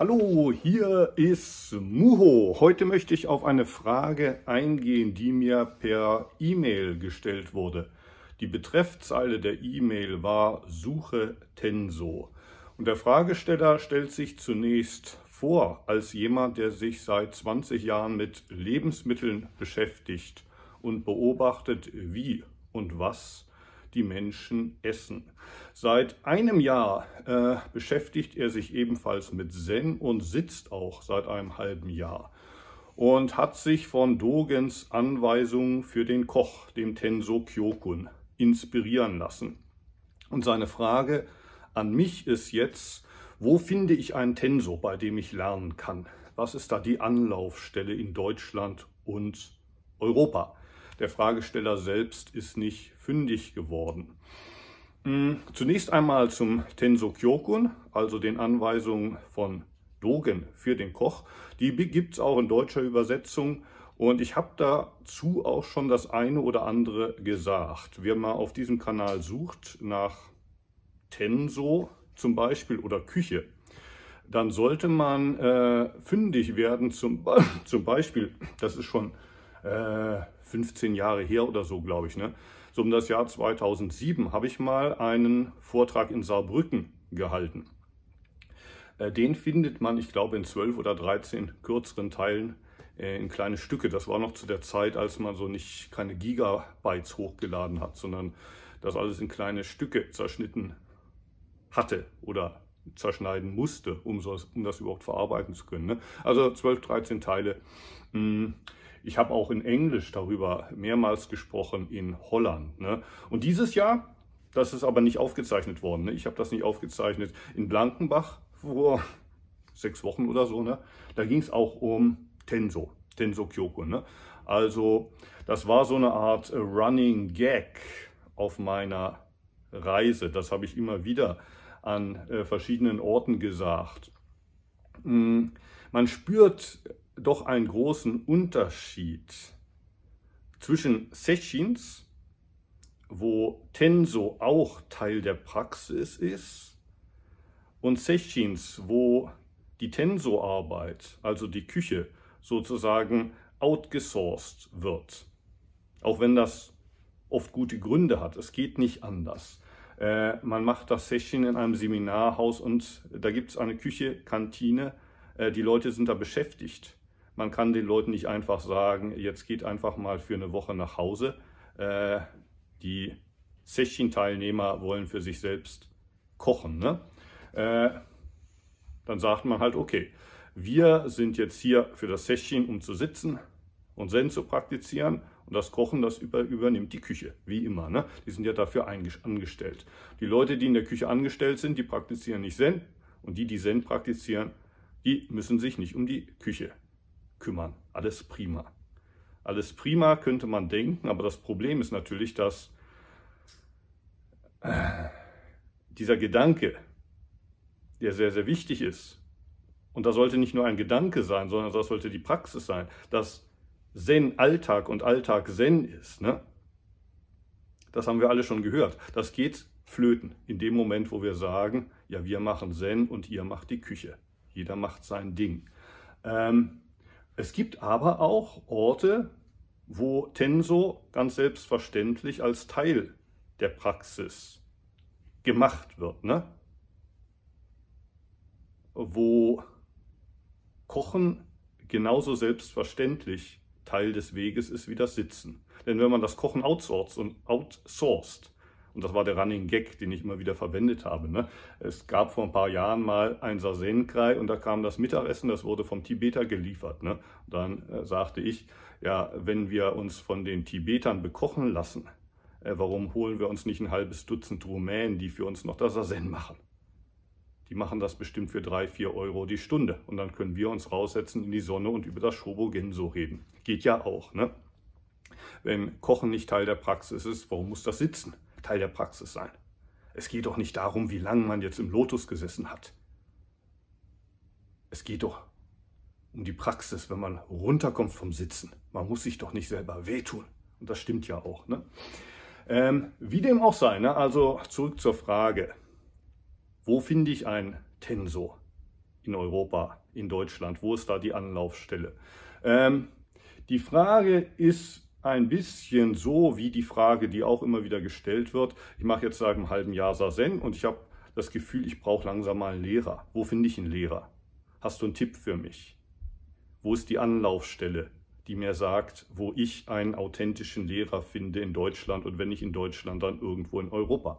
Hallo, hier ist Muho. Heute möchte ich auf eine Frage eingehen, die mir per E-Mail gestellt wurde. Die Betreffzeile der E-Mail war Suche Tenso. Und der Fragesteller stellt sich zunächst vor als jemand, der sich seit 20 Jahren mit Lebensmitteln beschäftigt und beobachtet, wie und was die Menschen essen. Seit einem Jahr äh, beschäftigt er sich ebenfalls mit Zen und sitzt auch seit einem halben Jahr und hat sich von Dogens Anweisungen für den Koch, dem Tenso Kyokun, inspirieren lassen. Und seine Frage an mich ist jetzt, wo finde ich einen Tenso, bei dem ich lernen kann? Was ist da die Anlaufstelle in Deutschland und Europa? Der Fragesteller selbst ist nicht fündig geworden. Hm, zunächst einmal zum Tenso Kyokun, also den Anweisungen von Dogen für den Koch. Die gibt es auch in deutscher Übersetzung und ich habe dazu auch schon das eine oder andere gesagt. Wer mal auf diesem Kanal sucht nach Tenso zum Beispiel oder Küche, dann sollte man äh, fündig werden, zum, zum Beispiel, das ist schon äh, 15 Jahre her oder so, glaube ich, ne? So um das Jahr 2007 habe ich mal einen Vortrag in Saarbrücken gehalten. Äh, den findet man, ich glaube, in zwölf oder 13 kürzeren Teilen äh, in kleine Stücke. Das war noch zu der Zeit, als man so nicht keine Gigabytes hochgeladen hat, sondern das alles in kleine Stücke zerschnitten hatte oder zerschneiden musste, um, so, um das überhaupt verarbeiten zu können. Ne? Also 12, 13 Teile. Hm. Ich habe auch in Englisch darüber mehrmals gesprochen in Holland. Ne? Und dieses Jahr, das ist aber nicht aufgezeichnet worden. Ne? Ich habe das nicht aufgezeichnet. In Blankenbach vor sechs Wochen oder so, ne? da ging es auch um Tenso, Tenso Kyoko. Ne? Also das war so eine Art äh, Running Gag auf meiner Reise. Das habe ich immer wieder an äh, verschiedenen Orten gesagt. Mm, man spürt doch einen großen Unterschied zwischen Sessions, wo Tenso auch Teil der Praxis ist, und Sessions, wo die Tenso-Arbeit, also die Küche, sozusagen outgesourced wird. Auch wenn das oft gute Gründe hat. Es geht nicht anders. Äh, man macht das Session in einem Seminarhaus und da gibt es eine Küche, Kantine. Äh, die Leute sind da beschäftigt. Man kann den Leuten nicht einfach sagen, jetzt geht einfach mal für eine Woche nach Hause. Äh, die Session-Teilnehmer wollen für sich selbst kochen. Ne? Äh, dann sagt man halt, okay, wir sind jetzt hier für das Session, um zu sitzen und Zen zu praktizieren. Und das Kochen, das über, übernimmt die Küche, wie immer. Ne? Die sind ja dafür angestellt. Die Leute, die in der Küche angestellt sind, die praktizieren nicht Zen. Und die, die Zen praktizieren, die müssen sich nicht um die Küche kümmern. Alles prima. Alles prima könnte man denken, aber das Problem ist natürlich, dass äh, dieser Gedanke, der sehr, sehr wichtig ist, und das sollte nicht nur ein Gedanke sein, sondern das sollte die Praxis sein, dass Zen Alltag und Alltag Zen ist. Ne? Das haben wir alle schon gehört. Das geht flöten in dem Moment, wo wir sagen, ja, wir machen Zen und ihr macht die Küche. Jeder macht sein Ding. Ähm, es gibt aber auch Orte, wo Tenso ganz selbstverständlich als Teil der Praxis gemacht wird, ne? wo Kochen genauso selbstverständlich Teil des Weges ist wie das Sitzen. Denn wenn man das Kochen outsourced und outsourced, und das war der Running Gag, den ich immer wieder verwendet habe. Ne? Es gab vor ein paar Jahren mal ein sazen Sasenkrai und da kam das Mittagessen, das wurde vom Tibeter geliefert. Ne? Dann äh, sagte ich, ja, wenn wir uns von den Tibetern bekochen lassen, äh, warum holen wir uns nicht ein halbes Dutzend Rumänen, die für uns noch das Sazen machen? Die machen das bestimmt für drei, vier Euro die Stunde. Und dann können wir uns raussetzen in die Sonne und über das Shobo Genso reden. Geht ja auch, ne? Wenn Kochen nicht Teil der Praxis ist, warum muss das sitzen? Teil der Praxis sein. Es geht doch nicht darum, wie lange man jetzt im Lotus gesessen hat. Es geht doch um die Praxis, wenn man runterkommt vom Sitzen. Man muss sich doch nicht selber wehtun. Und das stimmt ja auch. Ne? Ähm, wie dem auch sei, ne? also zurück zur Frage, wo finde ich einen Tenso in Europa, in Deutschland? Wo ist da die Anlaufstelle? Ähm, die Frage ist ein bisschen so wie die Frage, die auch immer wieder gestellt wird. Ich mache jetzt seit einem halben Jahr Sazen und ich habe das Gefühl, ich brauche langsam mal einen Lehrer. Wo finde ich einen Lehrer? Hast du einen Tipp für mich? Wo ist die Anlaufstelle, die mir sagt, wo ich einen authentischen Lehrer finde in Deutschland und wenn nicht in Deutschland, dann irgendwo in Europa?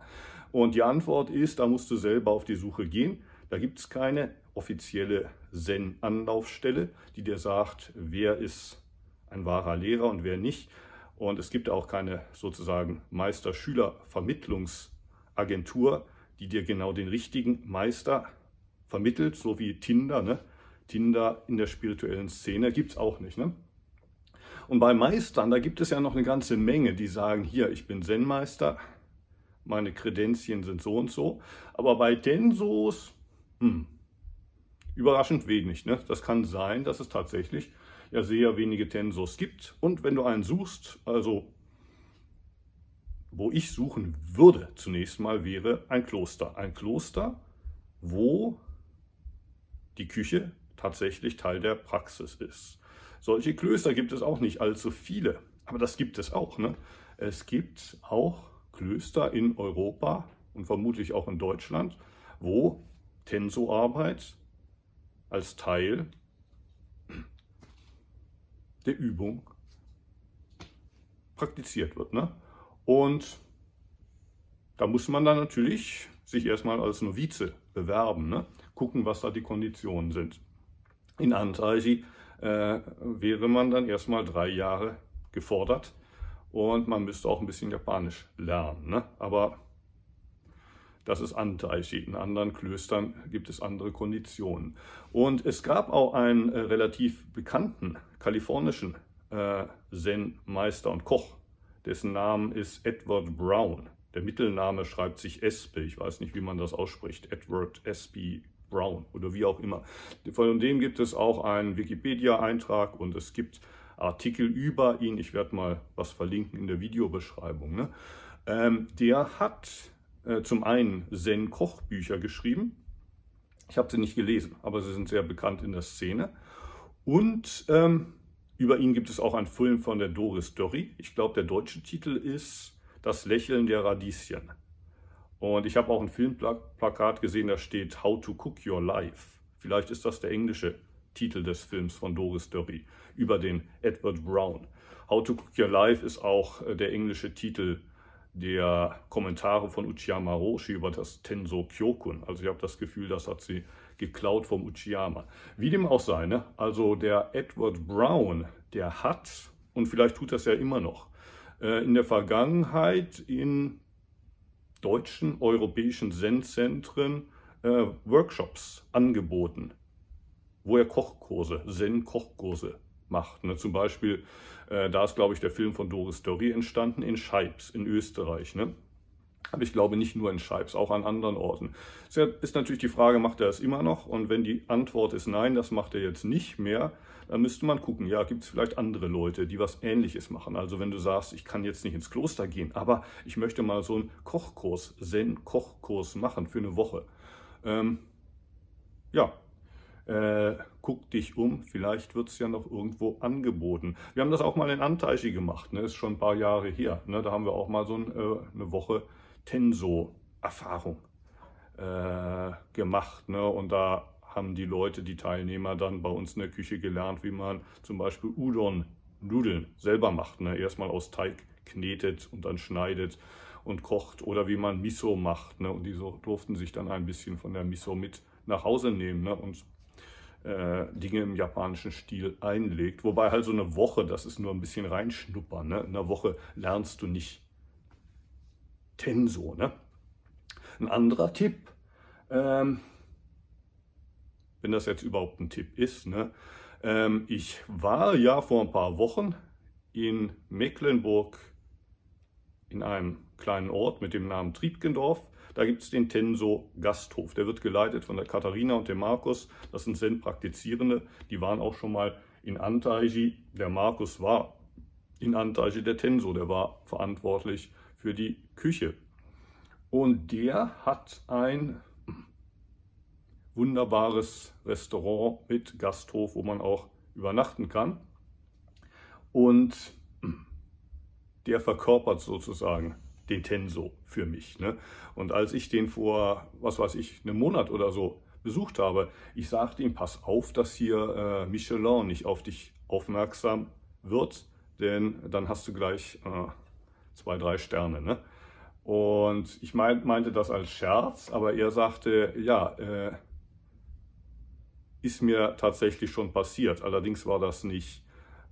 Und die Antwort ist, da musst du selber auf die Suche gehen. Da gibt es keine offizielle Zen-Anlaufstelle, die dir sagt, wer ist ein wahrer Lehrer und wer nicht. Und es gibt auch keine sozusagen Meister-Schüler-Vermittlungsagentur, die dir genau den richtigen Meister vermittelt, so wie Tinder. Ne? Tinder in der spirituellen Szene gibt es auch nicht. Ne? Und bei Meistern, da gibt es ja noch eine ganze Menge, die sagen, hier, ich bin Zen-Meister, meine Kredenzien sind so und so. Aber bei Densos, hm, überraschend wenig. Ne? Das kann sein, dass es tatsächlich ja sehr wenige Tensors gibt. Und wenn du einen suchst, also wo ich suchen würde zunächst mal, wäre ein Kloster. Ein Kloster, wo die Küche tatsächlich Teil der Praxis ist. Solche Klöster gibt es auch nicht allzu viele, aber das gibt es auch. Ne? Es gibt auch Klöster in Europa und vermutlich auch in Deutschland, wo Tensoarbeit als Teil der Übung praktiziert wird. Ne? Und da muss man dann natürlich sich erstmal als Novize bewerben, ne? gucken, was da die Konditionen sind. In Antalji äh, wäre man dann erstmal drei Jahre gefordert und man müsste auch ein bisschen Japanisch lernen. Ne? Aber das ist anteichi. In anderen Klöstern gibt es andere Konditionen. Und es gab auch einen äh, relativ bekannten kalifornischen äh, Zen-Meister und Koch, dessen Name ist Edward Brown. Der Mittelname schreibt sich Espe, ich weiß nicht, wie man das ausspricht, Edward Espe Brown oder wie auch immer. Von dem gibt es auch einen Wikipedia-Eintrag und es gibt Artikel über ihn. Ich werde mal was verlinken in der Videobeschreibung. Ne? Ähm, der hat äh, zum einen Zen-Kochbücher geschrieben. Ich habe sie nicht gelesen, aber sie sind sehr bekannt in der Szene. Und ähm, über ihn gibt es auch einen Film von der Doris Dörri. Ich glaube, der deutsche Titel ist Das Lächeln der Radieschen. Und ich habe auch ein Filmplakat gesehen, da steht How to Cook Your Life. Vielleicht ist das der englische Titel des Films von Doris Dörri über den Edward Brown. How to Cook Your Life ist auch äh, der englische Titel der Kommentare von Uchiyama Roshi über das Tenso Kyokun. Also ich habe das Gefühl, das hat sie geklaut vom Uchiyama. Wie dem auch sei, ne? also der Edward Brown, der hat, und vielleicht tut das ja immer noch, äh, in der Vergangenheit in deutschen, europäischen Zen-Zentren äh, Workshops angeboten. Wo er Kochkurse, Zen-Kochkurse macht. Ne? Zum Beispiel, äh, da ist, glaube ich, der Film von Doris Dory entstanden in Scheibs in Österreich. Ne? Aber ich glaube nicht nur in Scheibs, auch an anderen Orten. Deshalb ist natürlich die Frage, macht er es immer noch? Und wenn die Antwort ist nein, das macht er jetzt nicht mehr, dann müsste man gucken, ja, gibt es vielleicht andere Leute, die was Ähnliches machen. Also wenn du sagst, ich kann jetzt nicht ins Kloster gehen, aber ich möchte mal so einen Kochkurs, Zen-Kochkurs machen für eine Woche. Ähm, ja, äh, guck dich um, vielleicht wird es ja noch irgendwo angeboten. Wir haben das auch mal in Anteichi gemacht, ne? ist schon ein paar Jahre her. Ne? Da haben wir auch mal so ein, äh, eine Woche Tenso-Erfahrung äh, gemacht. Ne? Und da haben die Leute, die Teilnehmer dann bei uns in der Küche gelernt, wie man zum Beispiel Udon, Nudeln selber macht. Ne? Erstmal aus Teig knetet und dann schneidet und kocht oder wie man Miso macht. Ne? Und die so, durften sich dann ein bisschen von der Miso mit nach Hause nehmen. Ne? Und äh, Dinge im japanischen Stil einlegt. Wobei halt so eine Woche, das ist nur ein bisschen reinschnuppern. Ne? In einer Woche lernst du nicht Tenso. Ne? Ein anderer Tipp, ähm, wenn das jetzt überhaupt ein Tipp ist, ne? Ähm, ich war ja vor ein paar Wochen in Mecklenburg in einem kleinen Ort mit dem Namen Triebkendorf da gibt es den Tenso Gasthof. Der wird geleitet von der Katharina und dem Markus. Das sind Zen-Praktizierende. Die waren auch schon mal in Antaiji. Der Markus war in Antaiji der Tenso. Der war verantwortlich für die Küche. Und der hat ein wunderbares Restaurant mit Gasthof, wo man auch übernachten kann. Und der verkörpert sozusagen den Tenso für mich. Ne? Und als ich den vor, was weiß ich, einem Monat oder so besucht habe, ich sagte ihm, pass auf, dass hier äh, Michelin nicht auf dich aufmerksam wird, denn dann hast du gleich äh, zwei, drei Sterne. Ne? Und ich mein, meinte das als Scherz, aber er sagte, ja, äh, ist mir tatsächlich schon passiert. Allerdings war das nicht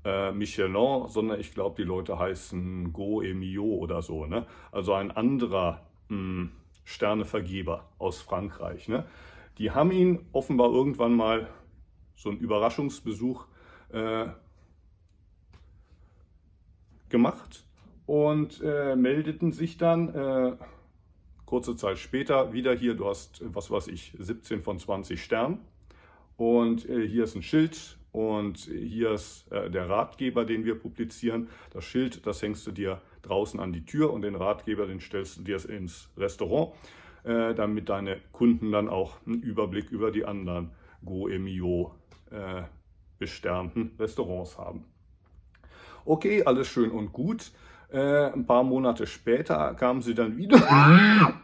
äh, Michelin, sondern ich glaube, die Leute heißen Go Emio oder so. Ne? Also ein anderer mh, hm, Sternevergeber aus Frankreich. Ne? Die haben ihn offenbar irgendwann mal so einen Überraschungsbesuch äh, gemacht und äh, meldeten sich dann äh, kurze Zeit später wieder hier, du hast, was weiß ich, 17 von 20 Sternen und äh, hier ist ein Schild und hier ist äh, der Ratgeber, den wir publizieren. Das Schild, das hängst du dir draußen an die Tür und den Ratgeber, den stellst du dir ins Restaurant, äh, damit deine Kunden dann auch einen Überblick über die anderen Goemio äh, besternten Restaurants haben. Okay, alles schön und gut. ein paar Monate später kamen sie dann wieder,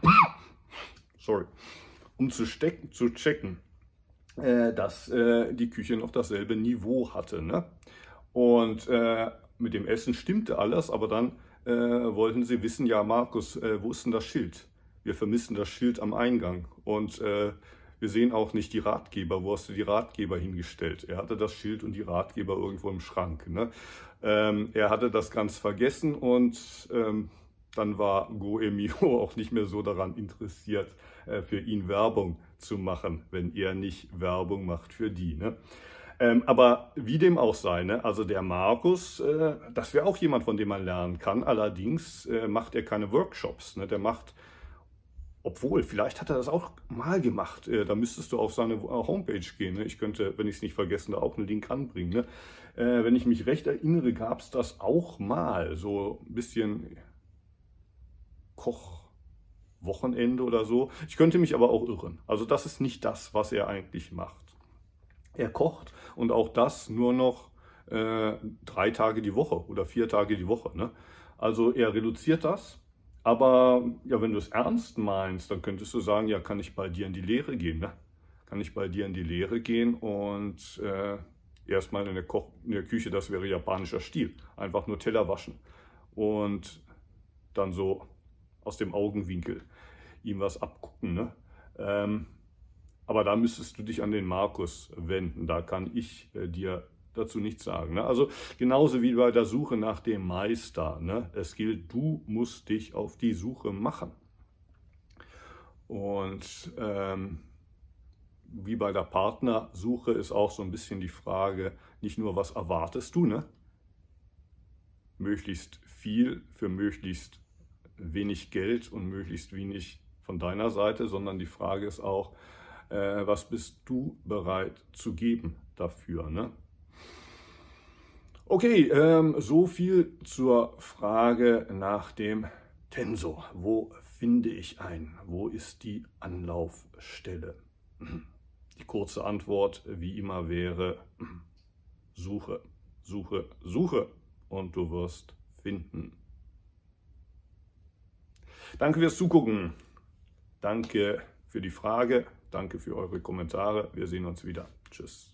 sorry, um zu, stecken, zu checken, äh, dass äh, die Küche noch dasselbe Niveau hatte. Ne? Und äh, mit dem Essen stimmte alles, aber dann wollten sie wissen, ja Markus, wo ist denn das Schild? Wir vermissen das Schild am Eingang. Und wir sehen auch nicht die Ratgeber. Wo hast du die Ratgeber hingestellt? Er hatte das Schild und die Ratgeber irgendwo im Schrank. Ne? Ähm, er hatte das ganz vergessen und ähm, dann war Goemio auch nicht mehr so daran interessiert, äh, für ihn Werbung zu machen, wenn er nicht Werbung macht für die. Ne? Ähm, aber wie dem auch sei, ne? also der Markus, äh, das wäre auch jemand, von dem man lernen kann. Allerdings äh, macht er keine Workshops. Ne? Der macht, obwohl, vielleicht hat er das auch mal gemacht. da müsstest du auf seine Homepage gehen. Ne? Ich könnte, wenn ich es nicht vergessen, da auch einen Link anbringen. Ne? wenn ich mich recht erinnere, gab es das auch mal. So ein bisschen Kochwochenende oder so. Ich könnte mich aber auch irren. Also das ist nicht das, was er eigentlich macht. Er kocht und auch das nur noch äh, drei Tage die Woche oder vier Tage die Woche. Ne? Also er reduziert das. Aber ja, wenn du es ernst meinst, dann könntest du sagen, ja, kann ich bei dir in die Lehre gehen, ne? Kann ich bei dir in die Lehre gehen und äh, erstmal in in der Küche, das wäre japanischer Stil, einfach nur Teller waschen und dann so aus dem Augenwinkel ihm was abgucken. Ne? Ähm, aber da müsstest du dich an den Markus wenden. Da kann ich äh, dir dazu nichts sagen. Ne? Also genauso wie bei der Suche nach dem Meister. Ne? Es gilt, du musst dich auf die Suche machen. Und ähm, wie bei der Partnersuche ist auch so ein bisschen die Frage, nicht nur was erwartest du, ne? Möglichst viel für möglichst wenig Geld und möglichst wenig von deiner Seite, sondern die Frage ist auch, äh, was bist du bereit zu geben dafür? Ne? Okay, ähm, so viel zur Frage nach dem Tensor. Wo finde ich einen? Wo ist die Anlaufstelle? Die kurze Antwort, wie immer, wäre Suche, Suche, Suche und du wirst finden. Danke fürs Zugucken. Danke für die Frage. Danke für eure Kommentare. Wir sehen uns wieder. Tschüss.